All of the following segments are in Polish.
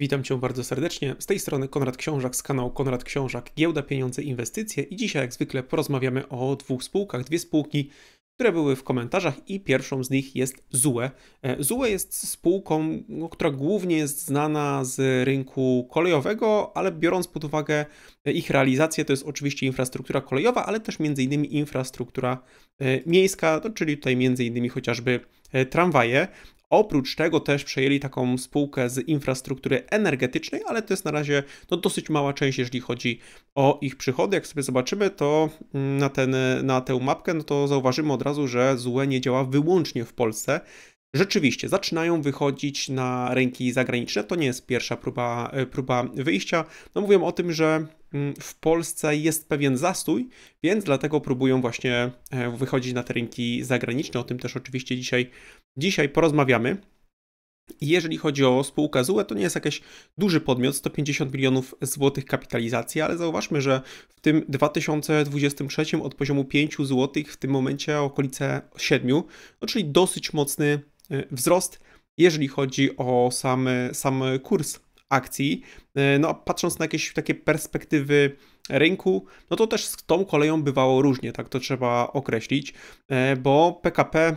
Witam Cię bardzo serdecznie. Z tej strony Konrad Książak z kanału Konrad Książak Giełda Pieniądze Inwestycje i dzisiaj jak zwykle porozmawiamy o dwóch spółkach, dwie spółki, które były w komentarzach i pierwszą z nich jest ZUE. E, ZUE jest spółką, no, która głównie jest znana z rynku kolejowego, ale biorąc pod uwagę ich realizację, to jest oczywiście infrastruktura kolejowa, ale też m.in. infrastruktura e, miejska, no, czyli tutaj m.in. chociażby e, tramwaje. Oprócz tego też przejęli taką spółkę z infrastruktury energetycznej, ale to jest na razie no, dosyć mała część, jeżeli chodzi o ich przychody. Jak sobie zobaczymy, to mm, na, ten, na tę mapkę, no to zauważymy od razu, że ZUE nie działa wyłącznie w Polsce. Rzeczywiście, zaczynają wychodzić na rynki zagraniczne. To nie jest pierwsza próba, e, próba wyjścia. No mówię o tym, że mm, w Polsce jest pewien zastój, więc dlatego próbują właśnie e, wychodzić na te rynki zagraniczne. O tym też oczywiście dzisiaj dzisiaj porozmawiamy. Jeżeli chodzi o spółkę ZUE, to nie jest jakiś duży podmiot, 150 milionów złotych kapitalizacji, ale zauważmy, że w tym 2023 od poziomu 5 złotych w tym momencie okolice 7, no czyli dosyć mocny e, wzrost, jeżeli chodzi o sam, sam kurs akcji. E, no, patrząc na jakieś takie perspektywy rynku, no to też z tą koleją bywało różnie, tak to trzeba określić, e, bo PKP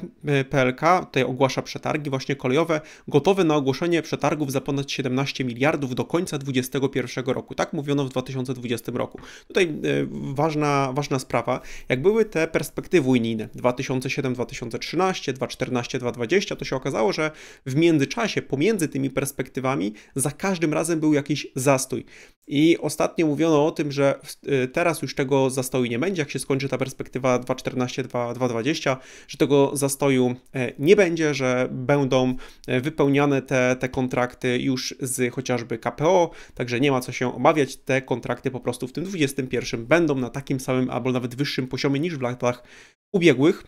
PLK e, tutaj ogłasza przetargi właśnie kolejowe gotowe na ogłoszenie przetargów za ponad 17 miliardów do końca 2021 roku. Tak mówiono w 2020 roku. Tutaj e, ważna, ważna sprawa, jak były te perspektywy unijne 2007-2013, 2014-2020, to się okazało, że w międzyczasie pomiędzy tymi perspektywami za każdym razem był jakiś zastój. I ostatnio mówiono o tym, że Y, teraz już tego zastoju nie będzie, jak się skończy ta perspektywa 2.14-2.20, że tego zastoju e, nie będzie, że będą e, wypełniane te, te kontrakty już z chociażby KPO, także nie ma co się omawiać, te kontrakty po prostu w tym 21 będą na takim samym albo nawet wyższym poziomie niż w latach ubiegłych.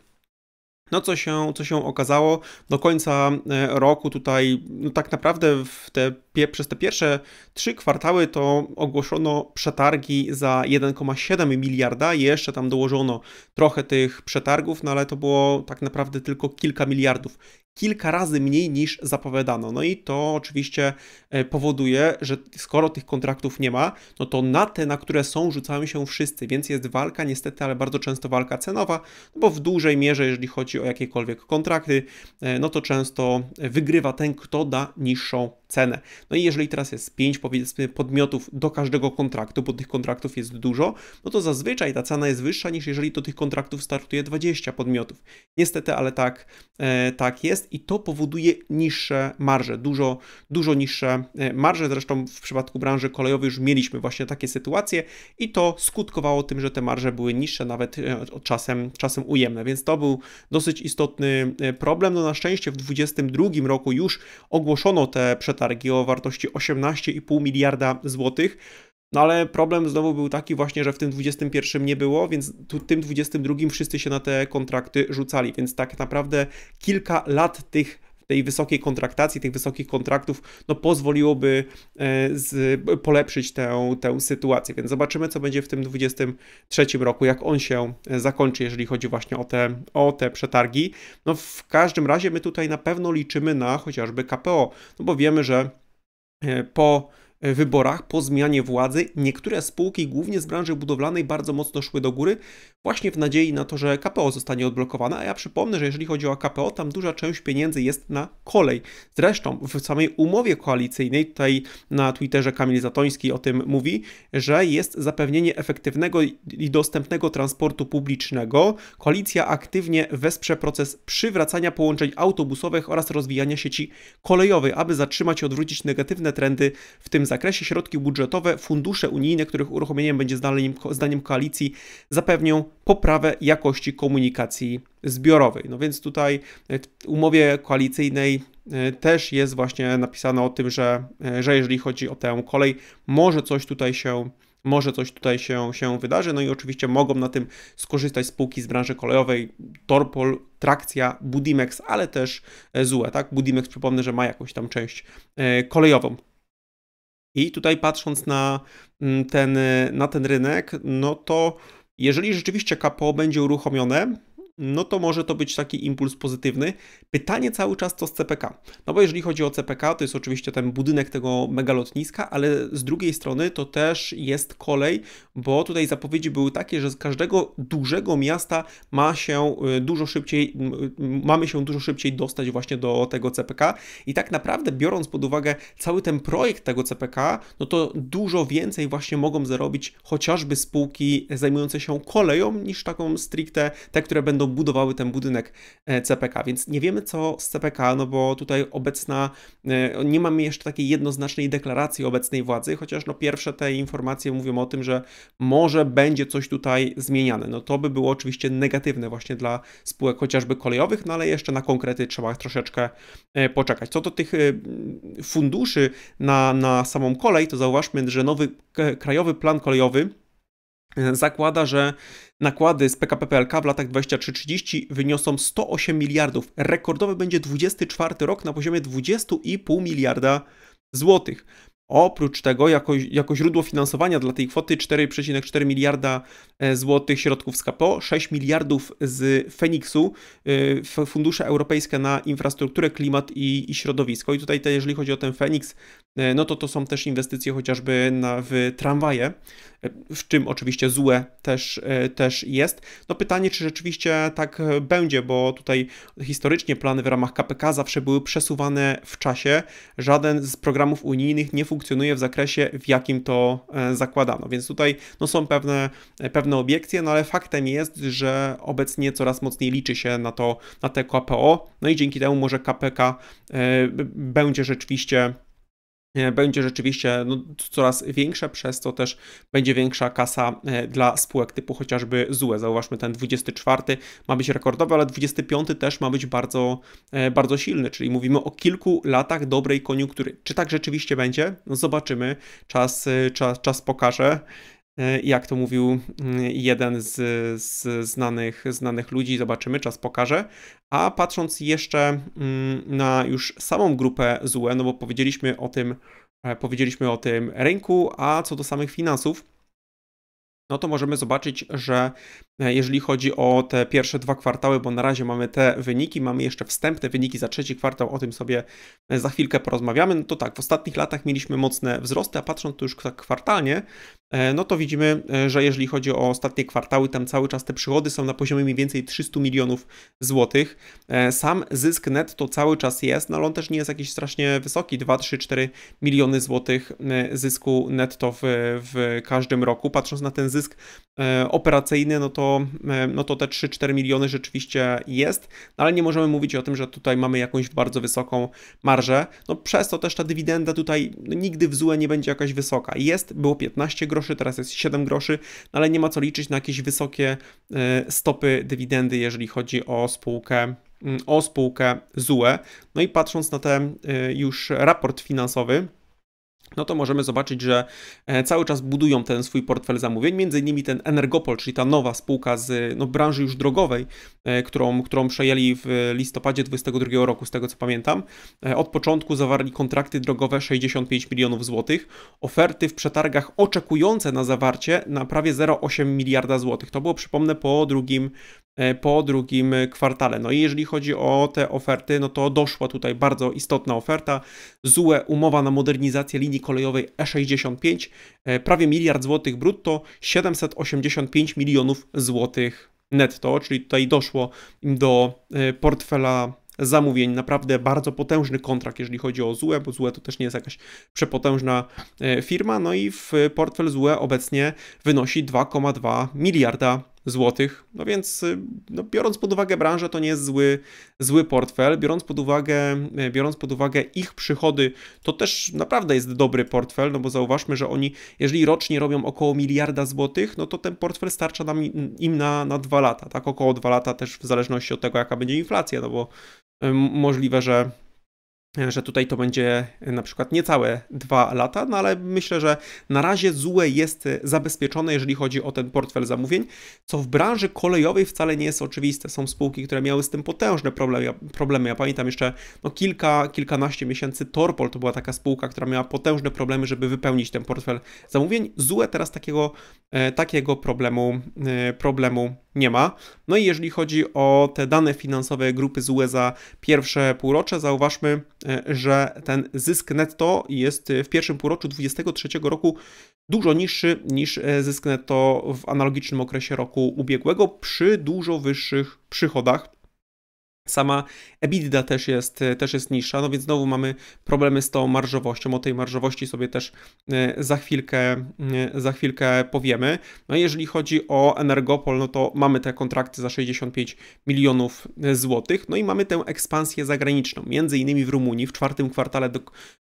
No co się, co się okazało, do końca e, roku tutaj no tak naprawdę w te przez te pierwsze trzy kwartały to ogłoszono przetargi za 1,7 miliarda. Jeszcze tam dołożono trochę tych przetargów, no ale to było tak naprawdę tylko kilka miliardów. Kilka razy mniej niż zapowiadano. No i to oczywiście e, powoduje, że skoro tych kontraktów nie ma, no to na te, na które są, rzucają się wszyscy, więc jest walka, niestety, ale bardzo często walka cenowa, no bo w dużej mierze, jeżeli chodzi o jakiekolwiek kontrakty, e, no to często wygrywa ten, kto da niższą cenę. No i jeżeli teraz jest 5 powiedzmy podmiotów do każdego kontraktu, bo tych kontraktów jest dużo, no to zazwyczaj ta cena jest wyższa niż jeżeli do tych kontraktów startuje 20 podmiotów. Niestety, ale tak, e, tak jest i to powoduje niższe marże, dużo, dużo niższe e, marże. Zresztą w przypadku branży kolejowej już mieliśmy właśnie takie sytuacje i to skutkowało tym, że te marże były niższe, nawet e, czasem, czasem ujemne, więc to był dosyć istotny e, problem. No na szczęście w 2022 roku już ogłoszono te przetargi targi o wartości 18,5 miliarda złotych. No ale problem znowu był taki właśnie, że w tym 21 nie było, więc tu, tym 22 wszyscy się na te kontrakty rzucali, więc tak naprawdę kilka lat tych tej wysokiej kontraktacji, tych wysokich kontraktów, no pozwoliłoby e, z, polepszyć tę, tę sytuację. Więc zobaczymy, co będzie w tym 2023 roku, jak on się e, zakończy, jeżeli chodzi właśnie o te, o te przetargi. No w każdym razie my tutaj na pewno liczymy na chociażby KPO, no bo wiemy, że e, po E, wyborach po zmianie władzy niektóre spółki, głównie z branży budowlanej, bardzo mocno szły do góry, właśnie w nadziei na to, że KPO zostanie odblokowana. A ja przypomnę, że jeżeli chodzi o KPO, tam duża część pieniędzy jest na kolej. Zresztą w samej umowie koalicyjnej, tutaj na Twitterze Kamil Zatoński o tym mówi, że jest zapewnienie efektywnego i dostępnego transportu publicznego. Koalicja aktywnie wesprze proces przywracania połączeń autobusowych oraz rozwijania sieci kolejowej, aby zatrzymać i odwrócić negatywne trendy w tym zakresie zakresie środki budżetowe, fundusze unijne, których uruchomieniem będzie zdaniem, zdaniem koalicji, zapewnią poprawę jakości komunikacji zbiorowej. No więc tutaj e, w umowie koalicyjnej e, też jest właśnie napisane o tym, że, e, że jeżeli chodzi o tę kolej, może coś tutaj się może coś tutaj się, się wydarzy. No i oczywiście mogą na tym skorzystać spółki z branży kolejowej, Torpol, Trakcja, Budimex, ale też ZUE, tak? Budimex przypomnę, że ma jakąś tam część kolejową. I tutaj patrząc na mm, ten, na ten rynek, no to jeżeli rzeczywiście KPO będzie uruchomione, no to może to być taki impuls pozytywny. Pytanie cały czas to z CPK. No bo jeżeli chodzi o CPK, to jest oczywiście ten budynek tego megalotniska, ale z drugiej strony to też jest kolej, bo tutaj zapowiedzi były takie, że z każdego dużego miasta ma się y, dużo szybciej, y, mamy się dużo szybciej dostać właśnie do tego CPK i tak naprawdę biorąc pod uwagę cały ten projekt tego CPK, no to dużo więcej właśnie mogą zarobić chociażby spółki zajmujące się koleją niż taką stricte te, które będą będą budowały ten budynek e, CPK, więc nie wiemy co z CPK, no bo tutaj obecna, e, nie mamy jeszcze takiej jednoznacznej deklaracji obecnej władzy, chociaż no pierwsze te informacje mówią o tym, że może będzie coś tutaj zmieniane. No to by było oczywiście negatywne właśnie dla spółek chociażby kolejowych, no ale jeszcze na konkrety trzeba troszeczkę e, poczekać. Co do tych funduszy na, na samą kolej, to zauważmy, że nowy krajowy plan kolejowy zakłada, że nakłady z PKP PLK w latach 23-30 wyniosą 108 miliardów. Rekordowy będzie 24 rok na poziomie 20,5 miliarda złotych. Oprócz tego, jako, jako źródło finansowania dla tej kwoty 4,4 miliarda e, złotych środków z KPO, 6 miliardów z Feniksu, e, fundusze europejskie na infrastrukturę, klimat i, i środowisko. I tutaj, te, jeżeli chodzi o ten Feniks, e, no to to są też inwestycje chociażby na, w tramwaje, w czym oczywiście ZUE też, też jest. No pytanie, czy rzeczywiście tak będzie, bo tutaj historycznie plany w ramach KPK zawsze były przesuwane w czasie. Żaden z programów unijnych nie funkcjonował funkcjonuje w zakresie, w jakim to e, zakładano. Więc tutaj no, są pewne, e, pewne obiekcje, no ale faktem jest, że obecnie coraz mocniej liczy się na to, na te KPO, no i dzięki temu może KPK e, będzie rzeczywiście E, będzie rzeczywiście no, coraz większe, przez co też będzie większa kasa e, dla spółek typu chociażby ZUE. Zauważmy, ten 24 ma być rekordowy, ale 25 też ma być bardzo, e, bardzo silny, czyli mówimy o kilku latach dobrej koniunktury. Czy tak rzeczywiście będzie? No zobaczymy, czas, czas, czas pokaże. E, jak to mówił mm, jeden z, z, znanych, znanych ludzi, zobaczymy, czas pokaże. A patrząc jeszcze mm, na już samą grupę złe, no bo powiedzieliśmy o tym, e, powiedzieliśmy o tym rynku, a co do samych finansów, no to możemy zobaczyć, że e, jeżeli chodzi o te pierwsze dwa kwartały, bo na razie mamy te wyniki, mamy jeszcze wstępne wyniki za trzeci kwartał, o tym sobie za chwilkę porozmawiamy. No to tak, w ostatnich latach mieliśmy mocne wzrosty, a patrząc tu już tak kwartalnie, E, no to widzimy, e, że jeżeli chodzi o ostatnie kwartały, tam cały czas te przychody są na poziomie mniej więcej 300 milionów złotych. E, sam zysk netto cały czas jest, no ale on też nie jest jakiś strasznie wysoki, 2, 3, 4 miliony złotych zysku netto w, w każdym roku. Patrząc na ten zysk operacyjny, no to, no to te 3-4 miliony rzeczywiście jest, no ale nie możemy mówić o tym, że tutaj mamy jakąś bardzo wysoką marżę. No przez to też ta dywidenda tutaj no nigdy w złe nie będzie jakaś wysoka. Jest, było 15 groszy groszy, teraz jest 7 groszy, no ale nie ma co liczyć na jakieś wysokie e, stopy dywidendy, jeżeli chodzi o spółkę mm, o spółkę ZUE. No i patrząc na ten e, już raport finansowy, no to możemy zobaczyć, że e, cały czas budują ten swój portfel zamówień, między innymi ten Energopol, czyli ta nowa spółka z no, branży już drogowej, e, którą, którą przejęli w listopadzie 2022 roku, z tego co pamiętam. E, od początku zawarli kontrakty drogowe 65 milionów złotych, oferty w przetargach oczekujące na zawarcie na prawie 0,8 miliarda złotych. To było, przypomnę, po drugim E, po drugim kwartale. No i jeżeli chodzi o te oferty, no to doszła tutaj bardzo istotna oferta. ZUE umowa na modernizację linii kolejowej E65, e, prawie miliard złotych brutto, 785 milionów złotych netto, czyli tutaj doszło do e, portfela zamówień, naprawdę bardzo potężny kontrakt, jeżeli chodzi o ZUE, bo ZUE to też nie jest jakaś przepotężna firma, no i w portfel ZUE obecnie wynosi 2,2 miliarda złotych. No więc y, no, biorąc pod uwagę branżę, to nie jest zły, zły portfel. Biorąc pod, uwagę, y, biorąc pod uwagę ich przychody, to też naprawdę jest dobry portfel, no bo zauważmy, że oni, jeżeli rocznie robią około miliarda złotych, no to ten portfel starcza nam, im na, na dwa lata, tak? Około dwa lata też w zależności od tego, jaka będzie inflacja, no bo y, możliwe, że że tutaj to będzie na przykład niecałe dwa lata, no ale myślę, że na razie ZUE jest zabezpieczone, jeżeli chodzi o ten portfel zamówień, co w branży kolejowej wcale nie jest oczywiste. Są spółki, które miały z tym potężne problemy. problemy. Ja pamiętam jeszcze no, kilka, kilkanaście miesięcy Torpol to była taka spółka, która miała potężne problemy, żeby wypełnić ten portfel zamówień. ZUE teraz takiego, e, takiego problemu, e, problemu nie ma. No i jeżeli chodzi o te dane finansowe grupy ZUE za pierwsze półrocze, zauważmy, E, że ten zysk netto jest e, w pierwszym półroczu 2023 roku dużo niższy niż e, zysk netto w analogicznym okresie roku ubiegłego przy dużo wyższych przychodach. Sama EBITDA też jest, e, też jest niższa, no więc znowu mamy problemy z tą marżowością. O tej marżowości sobie też e, za chwilkę, e, za chwilkę powiemy. No jeżeli chodzi o Energopol, no to mamy te kontrakty za 65 milionów złotych, no i mamy tę ekspansję zagraniczną. Między innymi w Rumunii w czwartym kwartale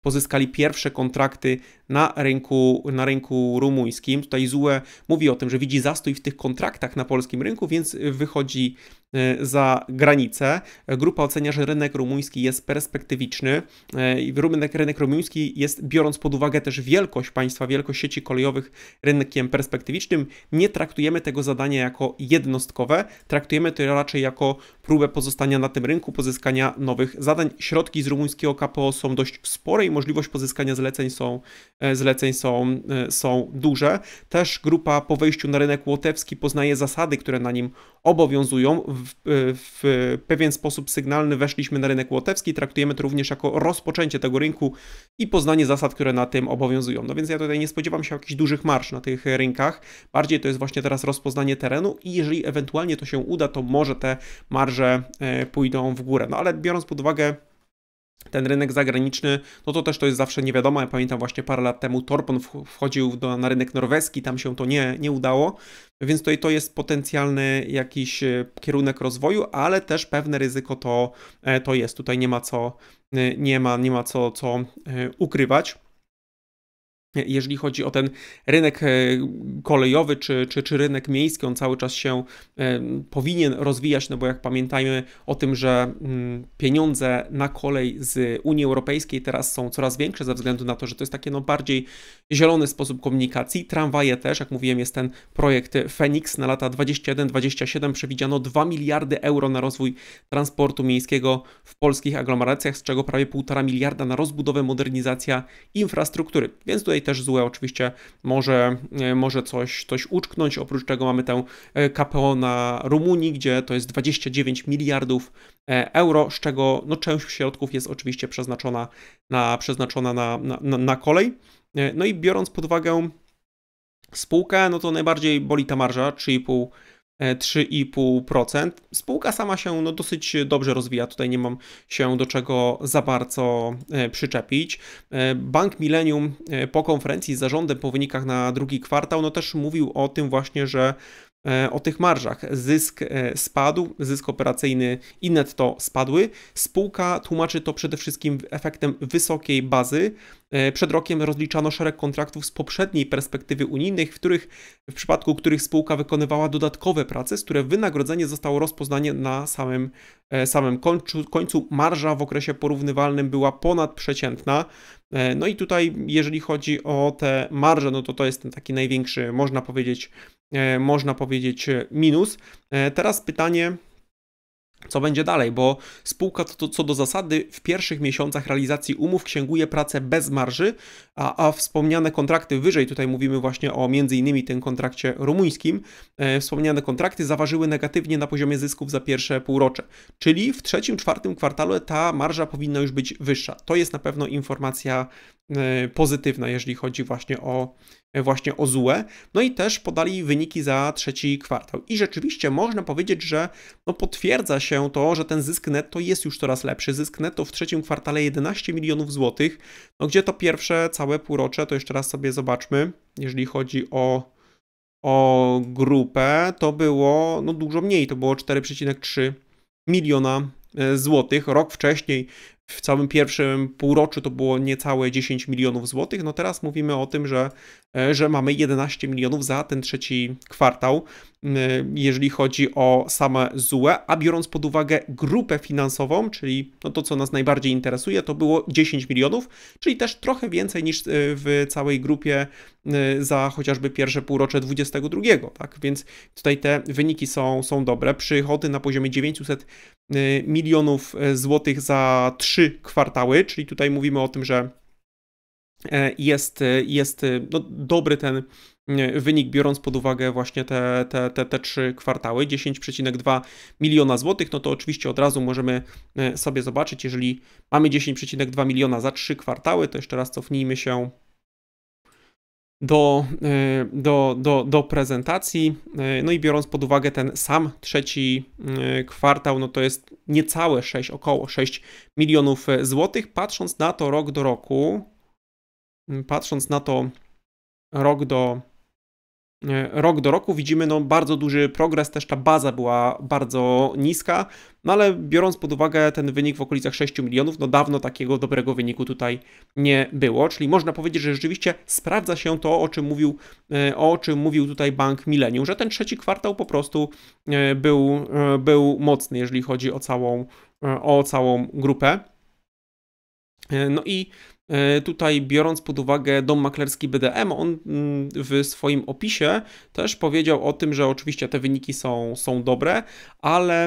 pozyskali pierwsze kontrakty na rynku, na rynku rumuńskim. Tutaj ZUE mówi o tym, że widzi zastój w tych kontraktach na polskim rynku, więc wychodzi e, za granicę. Grupa ocenia, że rynek rumuński jest perspektywiczny. E, rynek, rynek rumuński jest, biorąc pod uwagę też wielkość państwa, wielkość sieci kolejowych, rynkiem perspektywicznym. Nie traktujemy tego zadania jako jednostkowe, traktujemy to raczej jako próbę pozostania na tym rynku, pozyskania nowych zadań. Środki z rumuńskiego KPO są dość spore i możliwość pozyskania zleceń są, e, zleceń są, e, są duże. Też grupa po wejściu na rynek łotewski poznaje zasady, które na nim obowiązują. W, e, w pewien sposób sygnalny weszliśmy na rynek łotewski, traktujemy to również jako rozpoczęcie tego rynku i poznanie zasad, które na tym obowiązują. No więc ja tutaj nie spodziewam się jakichś dużych marsz na tych rynkach. Bardziej to jest właśnie teraz rozpoznanie terenu i jeżeli ewentualnie to się uda, to może te marże marże e, pójdą w górę. No ale biorąc pod uwagę ten rynek zagraniczny, no to też to jest zawsze nie Ja pamiętam właśnie parę lat temu Torpon wchodził do, na rynek norweski, tam się to nie, nie udało, więc tutaj to jest potencjalny jakiś e, kierunek rozwoju, ale też pewne ryzyko to, e, to jest. Tutaj nie ma co, nie ma, nie ma co, co ukrywać jeżeli chodzi o ten rynek e, kolejowy czy, czy, czy rynek miejski, on cały czas się e, powinien rozwijać, no bo jak pamiętajmy o tym, że mm, pieniądze na kolej z Unii Europejskiej teraz są coraz większe ze względu na to, że to jest taki no bardziej zielony sposób komunikacji. Tramwaje też, jak mówiłem, jest ten projekt Phoenix na lata 21-27 przewidziano 2 miliardy euro na rozwój transportu miejskiego w polskich aglomeracjach, z czego prawie 1,5 miliarda na rozbudowę, modernizację infrastruktury. Więc tutaj też złe oczywiście może, e, może coś, coś uczknąć. Oprócz tego mamy tę e, KPO na Rumunii, gdzie to jest 29 miliardów e, euro, z czego no, część środków jest oczywiście przeznaczona na, przeznaczona na, na, na kolej. No i biorąc pod uwagę spółkę, no to najbardziej boli ta marża, 3,5 3,5%. E, Spółka sama się no, dosyć dobrze rozwija, tutaj nie mam się do czego za bardzo e, przyczepić. E, Bank Millennium po konferencji z zarządem po wynikach na drugi kwartał no, też mówił o tym właśnie, że E, o tych marżach. Zysk e, spadł, zysk operacyjny i netto spadły. Spółka tłumaczy to przede wszystkim efektem wysokiej bazy. E, przed rokiem rozliczano szereg kontraktów z poprzedniej perspektywy unijnych, w, których, w przypadku których spółka wykonywała dodatkowe prace, z które wynagrodzenie zostało rozpoznane na samym, samym końcu, końcu. Marża w okresie porównywalnym była ponadprzeciętna. No i tutaj, jeżeli chodzi o te marże, no to to jest ten taki największy, można powiedzieć, E, można powiedzieć, e, minus. E, teraz pytanie, co będzie dalej, bo spółka to, co do zasady w pierwszych miesiącach realizacji umów księguje pracę bez marży, a, a wspomniane kontrakty wyżej, tutaj mówimy właśnie o m.in. tym kontrakcie rumuńskim, e, wspomniane kontrakty zaważyły negatywnie na poziomie zysków za pierwsze półrocze, czyli w trzecim, czwartym kwartale ta marża powinna już być wyższa. To jest na pewno informacja e, pozytywna, jeżeli chodzi właśnie o E, właśnie o złe, no i też podali wyniki za trzeci kwartał. I rzeczywiście można powiedzieć, że no potwierdza się to, że ten zysk netto jest już coraz lepszy. Zysk netto w trzecim kwartale 11 milionów złotych, no gdzie to pierwsze całe półrocze, to jeszcze raz sobie zobaczmy, jeżeli chodzi o, o grupę, to było no dużo mniej, to było 4,3 miliona E, złotych. Rok wcześniej, w całym pierwszym półroczu to było niecałe 10 milionów złotych. No teraz mówimy o tym, że, e, że mamy 11 milionów za ten trzeci kwartał, e, jeżeli chodzi o same złe, a biorąc pod uwagę grupę finansową, czyli no to, co nas najbardziej interesuje, to było 10 milionów, czyli też trochę więcej niż w całej grupie za chociażby pierwsze półrocze 22, tak? Więc tutaj te wyniki są, są dobre. Przychody na poziomie 900 Y, milionów y, złotych za trzy kwartały, czyli tutaj mówimy o tym, że e, jest, y, jest no, dobry ten wynik, biorąc pod uwagę właśnie te, te, te, te trzy kwartały, 10,2 miliona złotych, no to oczywiście od razu możemy sobie zobaczyć, jeżeli mamy 10,2 miliona za trzy kwartały, to jeszcze raz cofnijmy się do, e, do, do, do prezentacji. E, no i biorąc pod uwagę ten sam trzeci e, kwartał, no to jest niecałe 6, około 6 milionów złotych. Patrząc na to rok do roku, patrząc na to rok do E, rok do roku widzimy no, bardzo duży progres, też ta baza była bardzo niska, no ale biorąc pod uwagę ten wynik w okolicach 6 milionów, no dawno takiego dobrego wyniku tutaj nie było, czyli można powiedzieć, że rzeczywiście sprawdza się to, o czym mówił, e, o czym mówił tutaj Bank Millennium, że ten trzeci kwartał po prostu e, był, był mocny, jeżeli chodzi o całą, o całą grupę. No i E, tutaj biorąc pod uwagę dom maklerski BDM, on mm, w swoim opisie też powiedział o tym, że oczywiście te wyniki są, są dobre, ale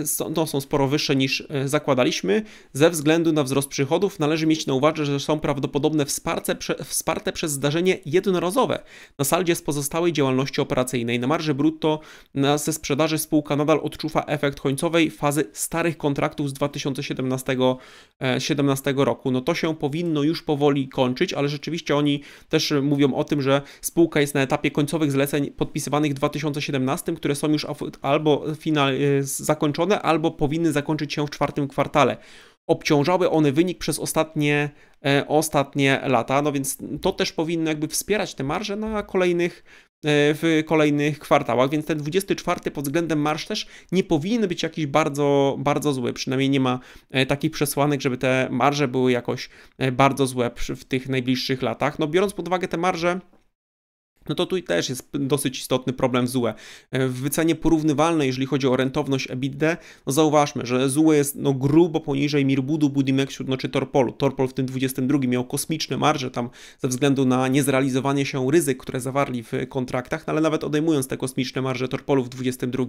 e, są, no, są sporo wyższe niż e, zakładaliśmy. Ze względu na wzrost przychodów należy mieć na uwadze, że są prawdopodobne wsparcie, wsparte przez zdarzenie jednorazowe na saldzie z pozostałej działalności operacyjnej. Na marży brutto na, ze sprzedaży spółka nadal odczuwa efekt końcowej fazy starych kontraktów z 2017 17 roku. No to się powinno powinno już powoli kończyć, ale rzeczywiście oni też mówią o tym, że spółka jest na etapie końcowych zleceń podpisywanych w 2017, które są już albo final y, zakończone, albo powinny zakończyć się w czwartym kwartale obciążały one wynik przez ostatnie, e, ostatnie lata, no więc to też powinno jakby wspierać te marże na kolejnych, e, w kolejnych kwartałach, więc ten 24 pod względem marsz też nie powinien być jakiś bardzo, bardzo zły, przynajmniej nie ma e, takich przesłanek, żeby te marże były jakoś bardzo złe w tych najbliższych latach. No biorąc pod uwagę te marże, no to tu też jest dosyć istotny problem w ZUE. E, w wycenie porównywalnej, jeżeli chodzi o rentowność EBITDA, no zauważmy, że ZUE jest no grubo poniżej Mirbudu, Budimexiu, no czy Torpolu. Torpol w tym 22 miał kosmiczne marże tam ze względu na niezrealizowanie się ryzyk, które zawarli w kontraktach, no ale nawet odejmując te kosmiczne marże Torpolu w 22,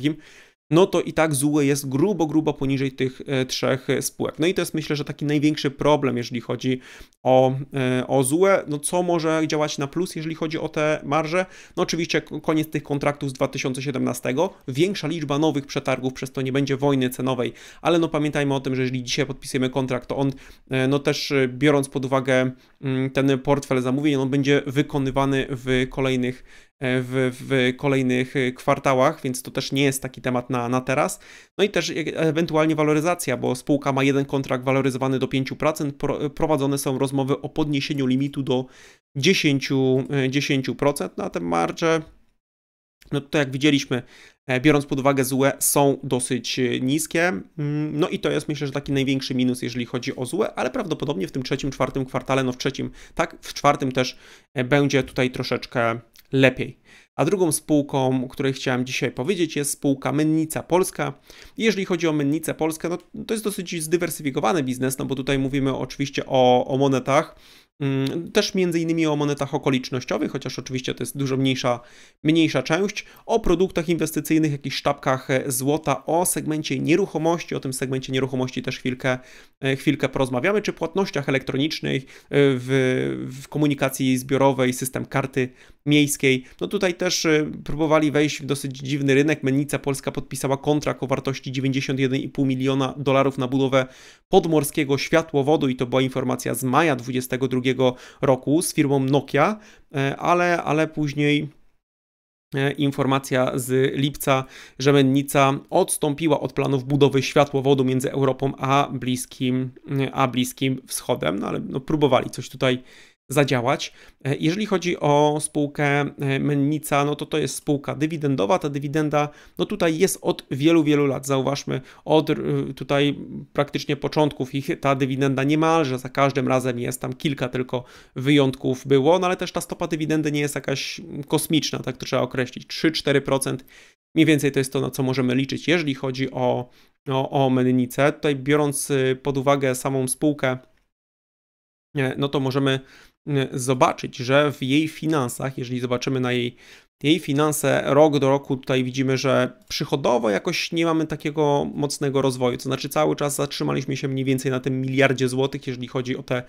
no to i tak ZUE jest grubo, grubo poniżej tych e, trzech spółek. No i to jest myślę, że taki największy problem, jeżeli chodzi o, e, o ZUE, no co może działać na plus, jeżeli chodzi o te marże, marżę. No oczywiście koniec tych kontraktów z 2017, większa liczba nowych przetargów, przez to nie będzie wojny cenowej, ale no pamiętajmy o tym, że jeżeli dzisiaj podpisujemy kontrakt, to on e, no też e, biorąc pod uwagę mm, ten portfel zamówień, on będzie wykonywany w kolejnych E, w, w kolejnych e, kwartałach, więc to też nie jest taki temat na, na teraz. No i też ewentualnie waloryzacja, bo spółka ma jeden kontrakt waloryzowany do 5%, pro, prowadzone są rozmowy o podniesieniu limitu do 10%, 10% na tę marże. No to jak widzieliśmy, e, biorąc pod uwagę złe, są dosyć niskie. Mm, no i to jest myślę, że taki największy minus, jeżeli chodzi o złe, ale prawdopodobnie w tym trzecim, czwartym kwartale, no w trzecim, tak, w czwartym też będzie tutaj troszeczkę lepiej. A drugą spółką, o której chciałem dzisiaj powiedzieć, jest spółka Mennica Polska. Jeżeli chodzi o Mennicę Polskę, no, to jest dosyć zdywersyfikowany biznes, no bo tutaj mówimy oczywiście o, o monetach, mm, też między innymi o monetach okolicznościowych, chociaż oczywiście to jest dużo mniejsza, mniejsza część, o produktach inwestycyjnych, jakichś sztabkach złota, o segmencie nieruchomości, o tym segmencie nieruchomości też chwilkę, e, chwilkę porozmawiamy, czy płatnościach elektronicznych e, w, w komunikacji zbiorowej, system karty miejskiej. No tutaj Tutaj też y, próbowali wejść w dosyć dziwny rynek. Mennica Polska podpisała kontrakt o wartości 91,5 miliona dolarów na budowę podmorskiego światłowodu i to była informacja z maja 2022 roku z firmą Nokia, e, ale, ale później e, informacja z lipca, że Mennica odstąpiła od planów budowy światłowodu między Europą a Bliskim, e, a bliskim Wschodem, no ale no, próbowali coś tutaj zadziałać. E, jeżeli chodzi o spółkę e, Mennica, no to to jest spółka dywidendowa. Ta dywidenda, no tutaj jest od wielu, wielu lat. Zauważmy, od tutaj praktycznie początków ich ta dywidenda niemalże za każdym razem jest. Tam kilka tylko wyjątków było, no ale też ta stopa dywidendy nie jest jakaś kosmiczna, tak to trzeba określić. 3-4% mniej więcej to jest to, na co możemy liczyć, jeżeli chodzi o, o, o Mennicę. Tutaj biorąc y, pod uwagę samą spółkę, e, no to możemy zobaczyć, że w jej finansach, jeżeli zobaczymy na jej, jej finanse rok do roku, tutaj widzimy, że przychodowo jakoś nie mamy takiego mocnego rozwoju. To znaczy, cały czas zatrzymaliśmy się mniej więcej na tym miliardzie złotych, jeżeli chodzi o te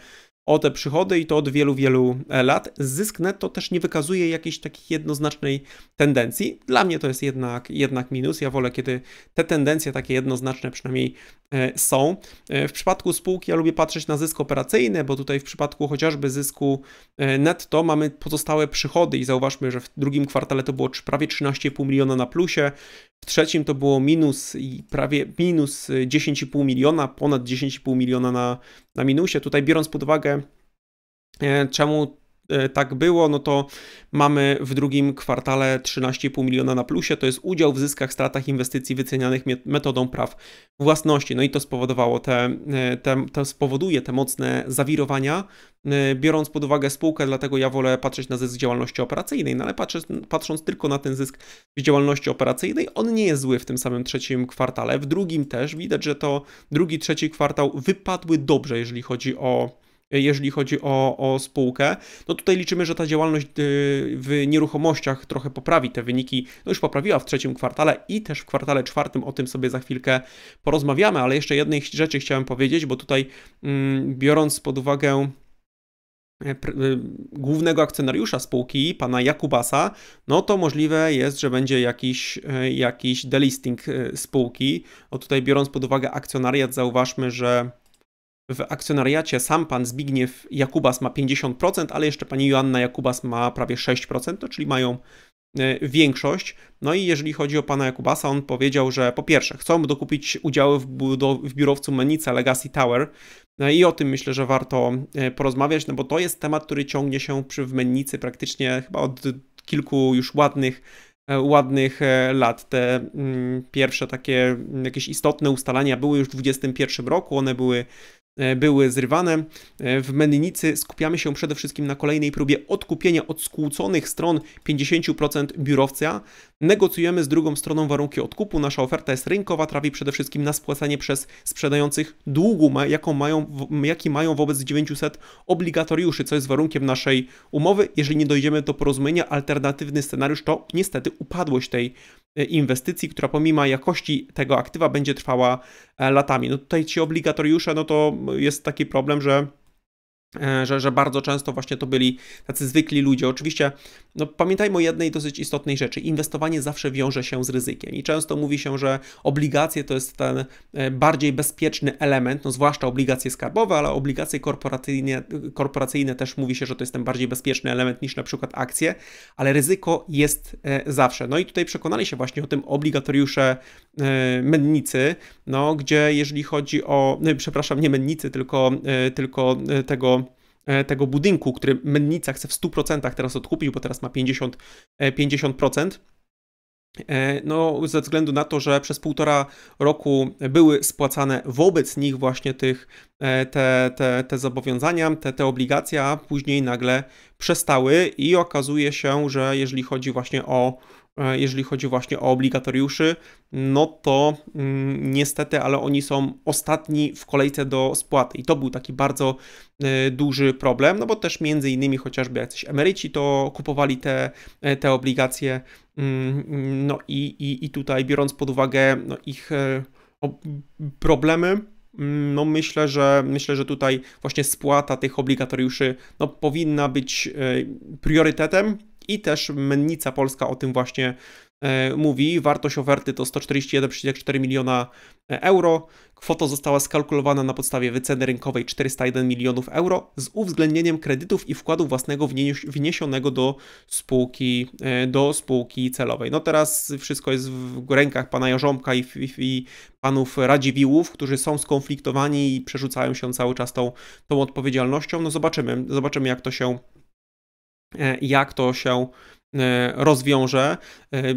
o te przychody i to od wielu, wielu e, lat. Zysk netto też nie wykazuje jakiejś takiej jednoznacznej tendencji. Dla mnie to jest jednak, jednak minus. Ja wolę, kiedy te tendencje takie jednoznaczne przynajmniej e, są. E, w przypadku spółki ja lubię patrzeć na zysk operacyjny, bo tutaj w przypadku chociażby zysku netto mamy pozostałe przychody i zauważmy, że w drugim kwartale to było prawie 13,5 miliona na plusie, w trzecim to było minus i prawie minus 10,5 y, miliona, ponad 10,5 miliona na, na minusie. Tutaj biorąc pod uwagę, e, czemu E, tak było, no to mamy w drugim kwartale 13,5 miliona na plusie, to jest udział w zyskach, stratach inwestycji wycenianych metodą praw własności. No i to spowodowało te, e, te, to spowoduje te mocne zawirowania, e, biorąc pod uwagę spółkę, dlatego ja wolę patrzeć na zysk z działalności operacyjnej, no ale patrząc, patrząc tylko na ten zysk z działalności operacyjnej, on nie jest zły w tym samym trzecim kwartale. W drugim też widać, że to drugi, trzeci kwartał wypadły dobrze, jeżeli chodzi o jeżeli chodzi o, o spółkę. No tutaj liczymy, że ta działalność y, w nieruchomościach trochę poprawi te wyniki. No już poprawiła w trzecim kwartale i też w kwartale czwartym, o tym sobie za chwilkę porozmawiamy, ale jeszcze jednej rzeczy chciałem powiedzieć, bo tutaj mm, biorąc pod uwagę e, y, głównego akcjonariusza spółki, pana Jakubasa, no to możliwe jest, że będzie jakiś, e, jakiś delisting e, spółki. O tutaj biorąc pod uwagę akcjonariat, zauważmy, że w akcjonariacie sam pan Zbigniew Jakubas ma 50%, ale jeszcze pani Joanna Jakubas ma prawie 6%, no, czyli mają e, większość. No i jeżeli chodzi o pana Jakubasa, on powiedział, że po pierwsze chcą dokupić udziały w, w biurowcu Menica Legacy Tower no i o tym myślę, że warto e, porozmawiać, no bo to jest temat, który ciągnie się przy w Mennicy praktycznie chyba od kilku już ładnych e, ładnych lat. Te mm, pierwsze takie jakieś istotne ustalania były już w 2021 roku, one były E, były zrywane. E, w Mennicy skupiamy się przede wszystkim na kolejnej próbie odkupienia od skłóconych stron 50% biurowca. Negocjujemy z drugą stroną warunki odkupu. Nasza oferta jest rynkowa, trawi przede wszystkim na spłacanie przez sprzedających długu, jaką mają, jaki mają wobec 900 obligatoriuszy, co jest warunkiem naszej umowy. Jeżeli nie dojdziemy do porozumienia, alternatywny scenariusz to niestety upadłość tej e, inwestycji, która pomimo jakości tego aktywa będzie trwała latami. No tutaj ci obligatoriusze, no to jest taki problem, że E, że, że bardzo często właśnie to byli tacy zwykli ludzie. Oczywiście no, pamiętajmy o jednej dosyć istotnej rzeczy. Inwestowanie zawsze wiąże się z ryzykiem i często mówi się, że obligacje to jest ten e, bardziej bezpieczny element, no, zwłaszcza obligacje skarbowe, ale obligacje korporacyjne, korporacyjne też mówi się, że to jest ten bardziej bezpieczny element niż na przykład akcje, ale ryzyko jest e, zawsze. No i tutaj przekonali się właśnie o tym obligatoriusze mennicy, no, gdzie jeżeli chodzi o, przepraszam, nie mennicy, tylko, tylko tego E, tego budynku, który mennica chce w 100% teraz odkupić, bo teraz ma 50%, 50% e, e, no, ze względu na to, że przez półtora roku były spłacane wobec nich właśnie tych, te, te, te zobowiązania, te, te obligacje, a później nagle przestały i okazuje się, że jeżeli chodzi właśnie o E, jeżeli chodzi właśnie o obligatoriuszy, no to mm, niestety, ale oni są ostatni w kolejce do spłaty i to był taki bardzo e, duży problem, no bo też między innymi chociażby jacyś emeryci to kupowali te, e, te obligacje, mm, no i, i, i tutaj biorąc pod uwagę no, ich problemy, mm, no myślę, że myślę, że tutaj właśnie spłata tych obligatoriuszy no, powinna być priorytetem i też Mennica Polska o tym właśnie e, mówi. Wartość oferty to 141,4 miliona e, euro. Kwota została skalkulowana na podstawie wyceny rynkowej 401 milionów euro z uwzględnieniem kredytów i wkładu własnego wniesionego do spółki, e, do spółki celowej. No teraz wszystko jest w rękach pana Jarząbka i, i, i panów Radziwiłłów, którzy są skonfliktowani i przerzucają się cały czas tą, tą odpowiedzialnością. No zobaczymy, zobaczymy jak to się E, jak to się e, rozwiąże. E,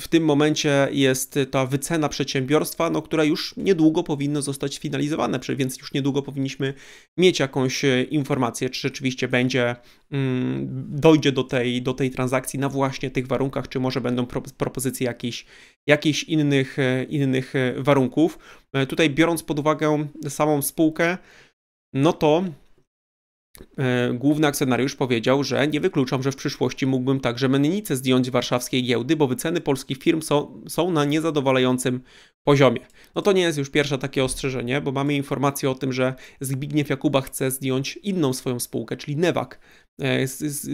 w tym momencie jest ta wycena przedsiębiorstwa, no, która już niedługo powinno zostać finalizowana, więc już niedługo powinniśmy mieć jakąś informację, czy rzeczywiście będzie, mm, dojdzie do tej, do tej transakcji na właśnie tych warunkach, czy może będą propozycje jakichś, jakichś innych, innych warunków. Tutaj biorąc pod uwagę samą spółkę, no to E, główny akcjonariusz powiedział, że nie wykluczam, że w przyszłości mógłbym także mennicę zdjąć warszawskiej giełdy, bo wyceny polskich firm są, są na niezadowalającym poziomie. No to nie jest już pierwsze takie ostrzeżenie, bo mamy informację o tym, że Zbigniew Jakuba chce zdjąć inną swoją spółkę, czyli Newak E,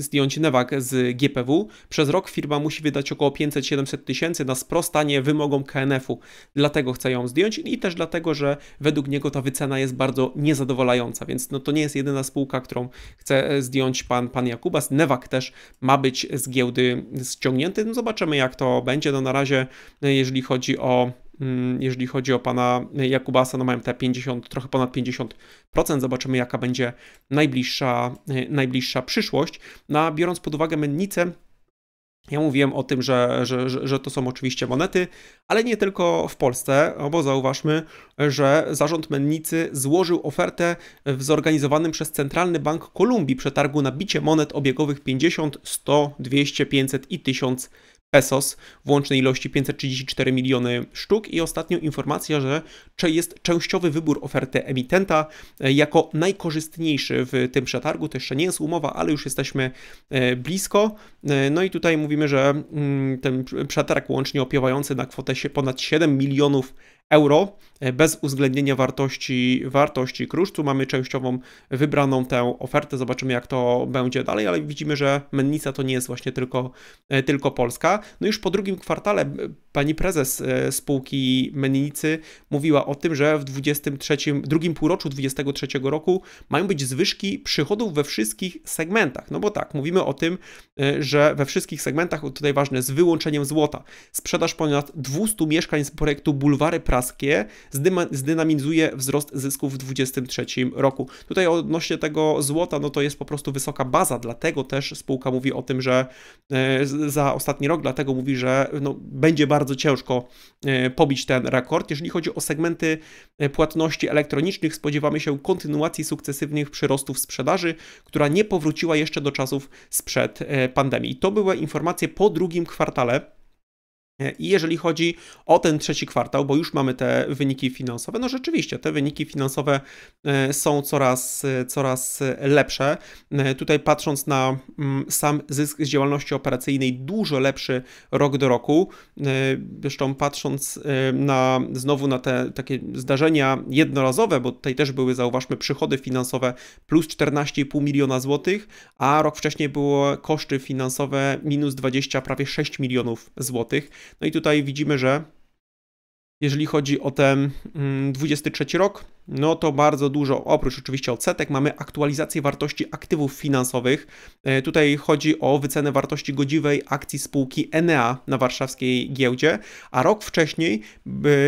zdjąć Newak z GPW. Przez rok firma musi wydać około 500-700 tysięcy na sprostanie wymogom KNF-u. Dlatego chce ją zdjąć i też dlatego, że według niego ta wycena jest bardzo niezadowalająca, więc no to nie jest jedyna spółka, którą chce e, zdjąć pan, pan Jakubas. Newak też ma być z giełdy ściągnięty. No zobaczymy jak to będzie. No na razie e, jeżeli chodzi o Mm, jeżeli chodzi o pana Jakubasa, no mają te 50, trochę ponad 50%. Zobaczymy, jaka będzie najbliższa, e, najbliższa przyszłość. No, biorąc pod uwagę mennicę, ja mówiłem o tym, że, że, że, że, to są oczywiście monety, ale nie tylko w Polsce, no bo zauważmy, że zarząd mennicy złożył ofertę w zorganizowanym przez Centralny Bank Kolumbii przetargu na bicie monet obiegowych 50, 100, 200, 500 i 1000 ESOS w łącznej ilości 534 miliony sztuk i ostatnio informacja, że jest częściowy wybór oferty emitenta e, jako najkorzystniejszy w tym przetargu. To jeszcze nie jest umowa, ale już jesteśmy e, blisko. E, no i tutaj mówimy, że mm, ten przetarg łącznie opiewający na kwotę ponad 7 milionów euro e, bez uwzględnienia wartości, wartości krusz. mamy częściową wybraną tę ofertę, zobaczymy jak to będzie dalej, ale widzimy, że mennica to nie jest właśnie tylko, e, tylko Polska. No już po drugim kwartale pani prezes e, spółki Mennicy mówiła o tym, że w 23, drugim półroczu 2023 roku mają być zwyżki przychodów we wszystkich segmentach. No bo tak, mówimy o tym, e, że we wszystkich segmentach, tutaj ważne, z wyłączeniem złota, sprzedaż ponad 200 mieszkań z projektu Bulwary Praskie zdynamizuje wzrost zysków w 2023 roku. Tutaj odnośnie tego złota, no to jest po prostu wysoka baza, dlatego też spółka mówi o tym, że e, za ostatni rok, dlatego mówi, że no, będzie bardzo bardzo ciężko e, pobić ten rekord. Jeżeli chodzi o segmenty e, płatności elektronicznych, spodziewamy się kontynuacji sukcesywnych przyrostów sprzedaży, która nie powróciła jeszcze do czasów sprzed e, pandemii. To były informacje po drugim kwartale i jeżeli chodzi o ten trzeci kwartał, bo już mamy te wyniki finansowe, no rzeczywiście te wyniki finansowe e, są coraz, e, coraz e, lepsze. Tutaj patrząc na mm, sam zysk z działalności operacyjnej, dużo lepszy rok do roku. Zresztą patrząc na znowu na te takie zdarzenia jednorazowe, bo tutaj też były, zauważmy, przychody finansowe plus 14,5 miliona złotych, a rok wcześniej było koszty finansowe minus 20, prawie 6 milionów złotych no i tutaj widzimy, że jeżeli chodzi o ten 23 mm, rok, no to bardzo dużo, oprócz oczywiście odsetek, mamy aktualizację wartości aktywów finansowych. E, tutaj chodzi o wycenę wartości godziwej akcji spółki Enea na warszawskiej giełdzie, a rok wcześniej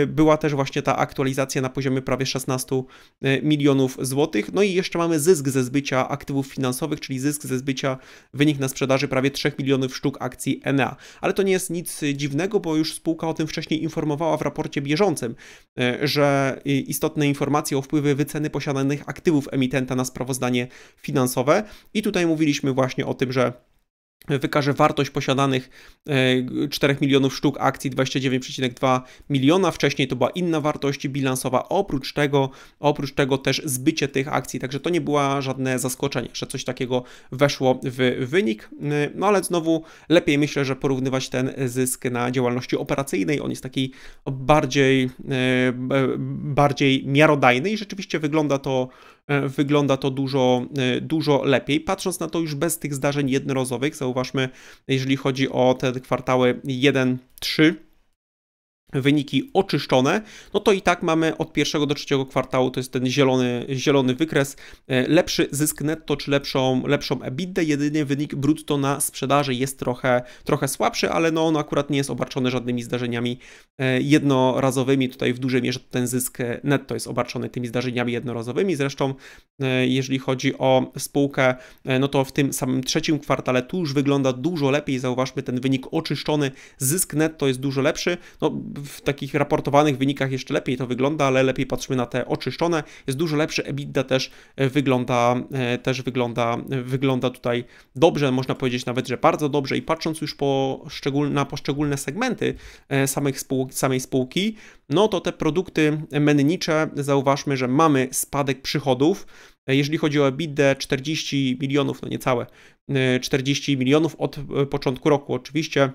była też właśnie ta aktualizacja na poziomie prawie 16 e, milionów złotych. No i jeszcze mamy zysk ze zbycia aktywów finansowych, czyli zysk ze zbycia wynik na sprzedaży prawie 3 milionów sztuk akcji Enea. Ale to nie jest nic dziwnego, bo już spółka o tym wcześniej informowała w raporcie bieżącym, e, że istotne informacje informacje o wpływie wyceny posiadanych aktywów emitenta na sprawozdanie finansowe. I tutaj mówiliśmy właśnie o tym, że wykaże wartość posiadanych 4 e, milionów sztuk akcji 29,2 miliona. Wcześniej to była inna wartość bilansowa. Oprócz tego, oprócz tego też zbycie tych akcji, także to nie było żadne zaskoczenie, że coś takiego weszło w wynik. E, no ale znowu lepiej myślę, że porównywać ten zysk na działalności operacyjnej. On jest taki bardziej e, bardziej miarodajny i rzeczywiście wygląda to E, wygląda to dużo, e, dużo lepiej. Patrząc na to już bez tych zdarzeń jednorazowych, zauważmy, jeżeli chodzi o te kwartały 1-3, wyniki oczyszczone, no to i tak mamy od pierwszego do trzeciego kwartału, to jest ten zielony, zielony wykres, e, lepszy zysk netto czy lepszą, lepszą EBITDA, jedynie wynik brutto na sprzedaży jest trochę, trochę słabszy, ale no on akurat nie jest obarczony żadnymi zdarzeniami e, jednorazowymi, tutaj w dużej mierze ten zysk netto jest obarczony tymi zdarzeniami jednorazowymi, zresztą e, jeżeli chodzi o spółkę, no to w tym samym trzecim kwartale tu już wygląda dużo lepiej, zauważmy ten wynik oczyszczony, zysk netto jest dużo lepszy, no w takich raportowanych wynikach jeszcze lepiej to wygląda, ale lepiej patrzymy na te oczyszczone. Jest dużo lepszy, EBITDA też e, wygląda, e, też wygląda, e, wygląda tutaj dobrze, można powiedzieć nawet, że bardzo dobrze i patrząc już po szczegól, na poszczególne segmenty spółki, samej spółki, no to te produkty mennicze, zauważmy, że mamy spadek przychodów, jeżeli chodzi o EBITDA, 40 milionów, no niecałe 40 milionów od początku roku. Oczywiście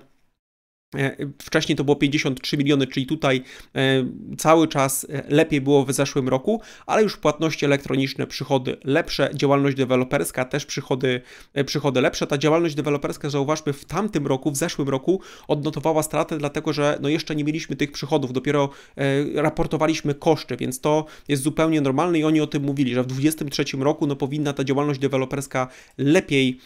E, wcześniej to było 53 miliony, czyli tutaj e, cały czas e, lepiej było w zeszłym roku, ale już płatności elektroniczne, przychody lepsze, działalność deweloperska też przychody, przychody lepsze. Ta działalność deweloperska, zauważmy, w tamtym roku, w zeszłym roku odnotowała stratę, dlatego że no jeszcze nie mieliśmy tych przychodów, dopiero raportowaliśmy koszty, więc to jest zupełnie normalne i oni o tym mówili, że w 2023 roku no powinna ta działalność deweloperska lepiej,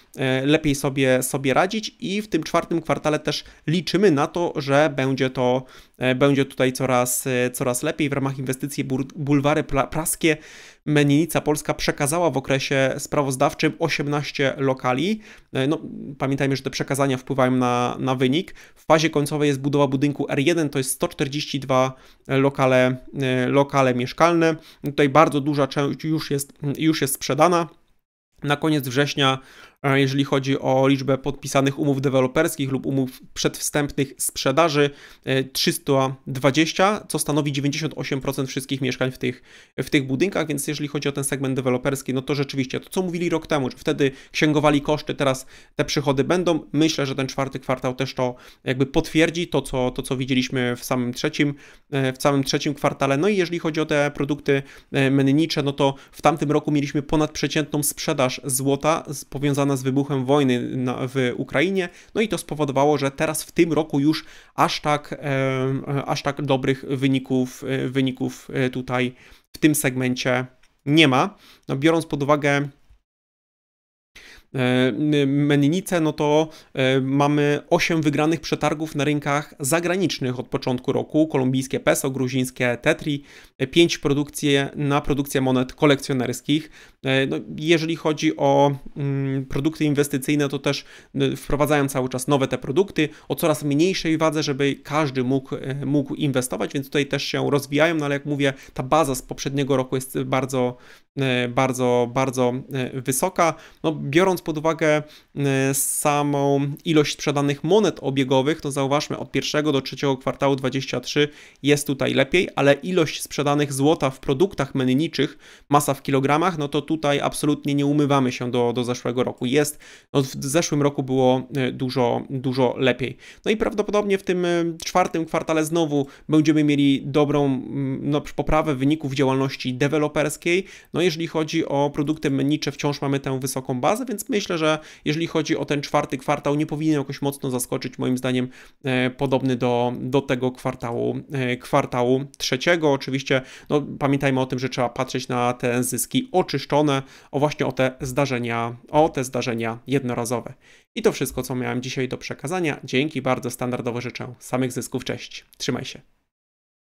lepiej sobie, sobie radzić i w tym czwartym kwartale też liczymy na to, że będzie to e, będzie tutaj coraz, e, coraz lepiej. W ramach inwestycji Bulwary Praskie Menilica Polska przekazała w okresie sprawozdawczym 18 lokali. E, no, pamiętajmy, że te przekazania wpływają na, na wynik. W fazie końcowej jest budowa budynku R1, to jest 142 lokale, lokale mieszkalne. Tutaj bardzo duża część już jest, już jest sprzedana. Na koniec września jeżeli chodzi o liczbę podpisanych umów deweloperskich lub umów przedwstępnych sprzedaży 320, e, co stanowi 98% wszystkich mieszkań w tych, w tych budynkach, więc jeżeli chodzi o ten segment deweloperski, no to rzeczywiście to, co mówili rok temu, że wtedy księgowali koszty, teraz te przychody będą. Myślę, że ten czwarty kwartał też to jakby potwierdzi to, co, to, co widzieliśmy w samym trzecim, e, w samym trzecim kwartale. No i jeżeli chodzi o te produkty e, mennicze, no to w tamtym roku mieliśmy ponadprzeciętną sprzedaż złota powiązaną związana z wybuchem wojny na, w Ukrainie, no i to spowodowało, że teraz w tym roku już aż tak, e, aż tak dobrych wyników, e, wyników e, tutaj w tym segmencie nie ma. No, biorąc pod uwagę E, meninice, no to e, mamy 8 wygranych przetargów na rynkach zagranicznych od początku roku. Kolumbijskie peso, gruzińskie tetri, 5 e, produkcji na produkcję monet kolekcjonerskich. No, jeżeli chodzi o mm, produkty inwestycyjne, to też wprowadzają cały czas nowe te produkty o coraz mniejszej wadze, żeby każdy mógł, mógł inwestować, więc tutaj też się rozwijają, no ale jak mówię, ta baza z poprzedniego roku jest bardzo E, bardzo, bardzo e, wysoka. No, biorąc pod uwagę e, samą ilość sprzedanych monet obiegowych, to zauważmy od pierwszego do trzeciego kwartału 23 jest tutaj lepiej, ale ilość sprzedanych złota w produktach menniczych, masa w kilogramach, no to tutaj absolutnie nie umywamy się do, do zeszłego roku. Jest, no w zeszłym roku było dużo, dużo lepiej. No i prawdopodobnie w tym czwartym kwartale znowu będziemy mieli dobrą no, poprawę wyników działalności deweloperskiej, no no jeżeli chodzi o produkty mennicze, wciąż mamy tę wysoką bazę, więc myślę, że jeżeli chodzi o ten czwarty kwartał, nie powinien jakoś mocno zaskoczyć, moim zdaniem, e, podobny do, do tego kwartału, e, kwartału trzeciego. Oczywiście no, pamiętajmy o tym, że trzeba patrzeć na te zyski oczyszczone, o właśnie o te zdarzenia, o te zdarzenia jednorazowe. I to wszystko, co miałem dzisiaj do przekazania. Dzięki bardzo, standardowo życzę samych zysków. Cześć, trzymaj się.